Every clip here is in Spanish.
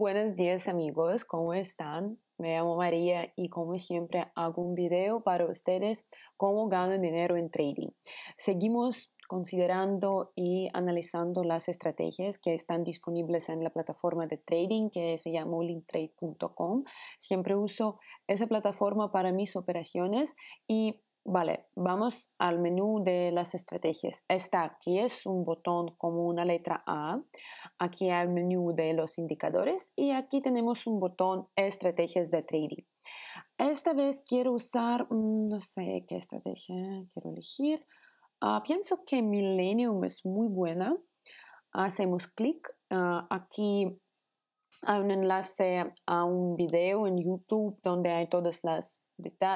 Buenos días amigos, ¿cómo están? Me llamo María y como siempre hago un video para ustedes cómo ganar dinero en trading. Seguimos considerando y analizando las estrategias que están disponibles en la plataforma de trading que se llama linktrade.com. Siempre uso esa plataforma para mis operaciones y Vale, vamos al menú de las estrategias. Esta aquí es un botón como una letra A. Aquí hay el menú de los indicadores y aquí tenemos un botón estrategias de trading. Esta vez quiero usar, mm, no sé qué estrategia quiero elegir. Ah, pienso que Millennium es muy buena. Hacemos clic. Ah, aquí hay un enlace a un video en YouTube donde hay todas las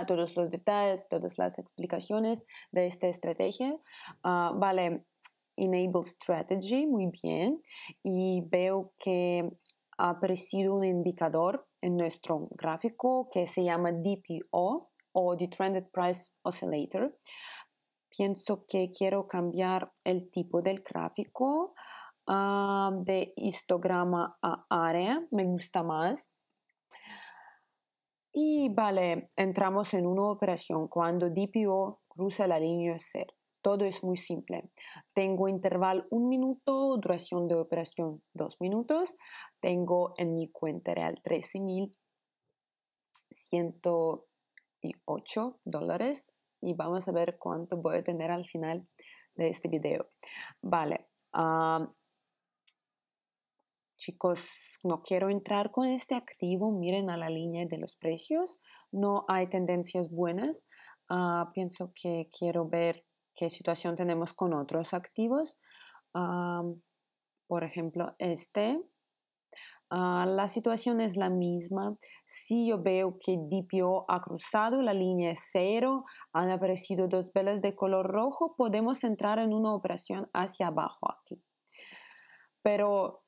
todos los detalles, todas las explicaciones de esta estrategia. Ah, vale, Enable Strategy, muy bien. Y veo que ha aparecido un indicador en nuestro gráfico que se llama DPO o The Trended Price Oscillator. Pienso que quiero cambiar el tipo del gráfico ah, de histograma a área, me gusta más. Y vale, entramos en una operación cuando DPO cruza la línea ser. Todo es muy simple. Tengo intervalo un minuto, duración de operación dos minutos. Tengo en mi cuenta real 13.108 dólares y vamos a ver cuánto voy a tener al final de este video. Vale, ah, Chicos, no quiero entrar con este activo, miren a la línea de los precios, no hay tendencias buenas, ah, pienso que quiero ver qué situación tenemos con otros activos, ah, por ejemplo este. Ah, la situación es la misma. Si yo veo que DPO ha cruzado la línea cero, han aparecido dos velas de color rojo, podemos entrar en una operación hacia abajo aquí. Pero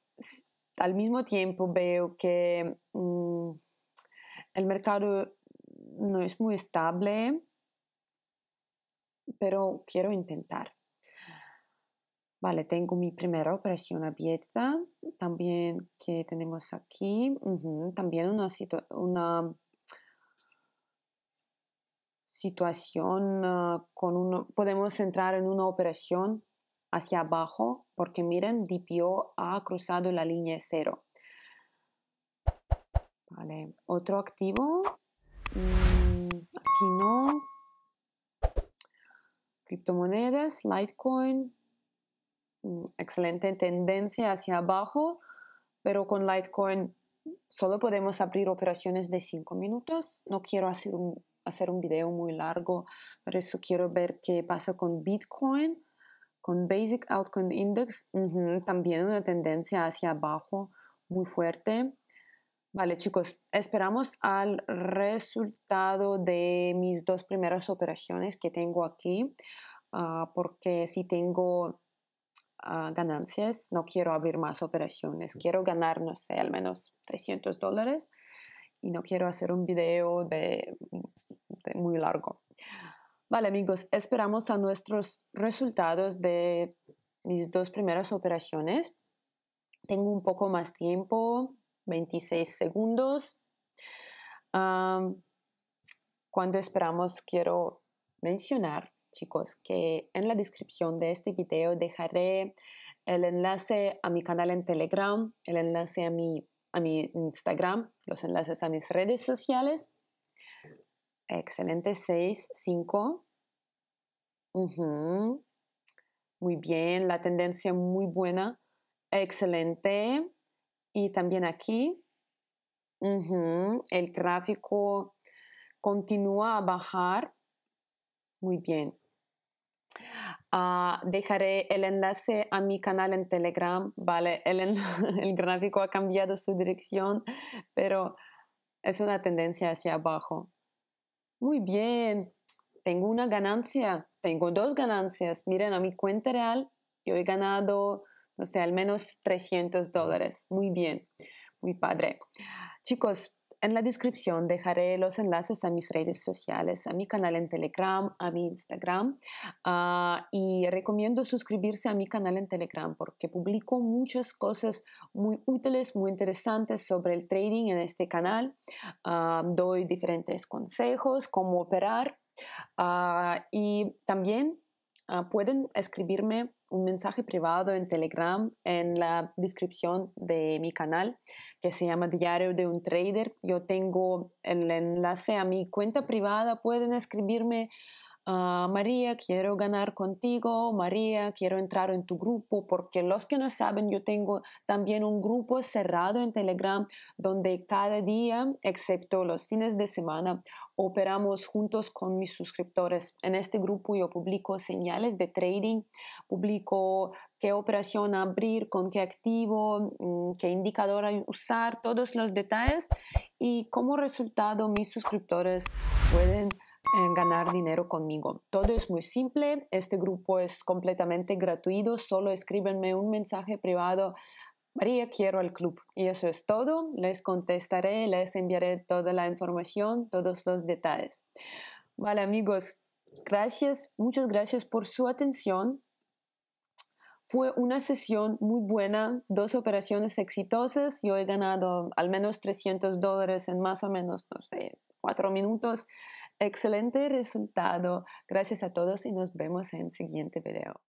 al mismo tiempo veo que mm, el mercado no es muy estable, pero quiero intentar. Vale, tengo mi primera operación abierta, también que tenemos aquí, también una, situación ah, con uno, podemos entrar en una operación hacia abajo porque miren, DPO ha cruzado la línea cero. otro activo. Mm, aquí no. Criptomonedas, Litecoin. Mm, excelente tendencia hacia abajo, pero con Litecoin solo podemos abrir operaciones de 5 minutos. No quiero hacer un, hacer un video muy largo, por eso quiero ver qué pasa con Bitcoin. Con Basic Outcome Index también una tendencia hacia abajo muy fuerte. Vale, chicos, esperamos al resultado de mis dos primeras operaciones que tengo aquí, ah, porque si tengo ah, ganancias, no quiero abrir más operaciones, quiero ganar, no sé, al menos 300 dólares y no quiero hacer un video de, de muy largo. Vale amigos, esperamos a nuestros resultados de mis dos primeras operaciones. Tengo un poco más tiempo, 26 segundos. cuando esperamos quiero mencionar, chicos, que en la descripción de este video dejaré el enlace a mi canal en Telegram, el enlace a mi, a mi Instagram, los enlaces a mis redes sociales Excelente, 6, 5. Muy bien, la tendencia muy buena. Excelente. Y también aquí, el gráfico continúa a bajar. Muy bien. Ah, dejaré el enlace a mi canal en Telegram. Vale, el, gráfico ha cambiado su dirección, pero es una tendencia hacia abajo muy bien, tengo una ganancia, tengo dos ganancias, miren a mi cuenta real, yo he ganado, no sé, al menos 300 dólares, muy bien, muy padre. Chicos, en la descripción dejaré los enlaces a mis redes sociales, a mi canal en Telegram, a mi Instagram ah, y recomiendo suscribirse a mi canal en Telegram porque publico muchas cosas muy útiles, muy interesantes sobre el trading en este canal. Ah, doy diferentes consejos, cómo operar ah, y también Ah, pueden escribirme un mensaje privado en Telegram en la descripción de mi canal que se llama Diario de un Trader. Yo tengo el enlace a mi cuenta privada, pueden escribirme Ah, María, quiero ganar contigo, María, quiero entrar en tu grupo, porque los que no saben, yo tengo también un grupo cerrado en Telegram donde cada día, excepto los fines de semana, operamos juntos con mis suscriptores. En este grupo yo publico señales de trading, publico qué operación abrir, con qué activo, mm, qué indicador usar, todos los detalles y como resultado mis suscriptores pueden ganar dinero conmigo. Todo es muy simple, este grupo es completamente gratuito, solo escríbenme un mensaje privado. María, quiero al club. Y eso es todo. Les contestaré, les enviaré toda la información, todos los detalles. Vale, amigos, gracias, muchas gracias por su atención. Fue una sesión muy buena, dos operaciones exitosas. Yo he ganado al menos 300 dólares en más o menos, no sé, cuatro minutos. Excelente resultado. Gracias a todos y nos vemos en el siguiente video.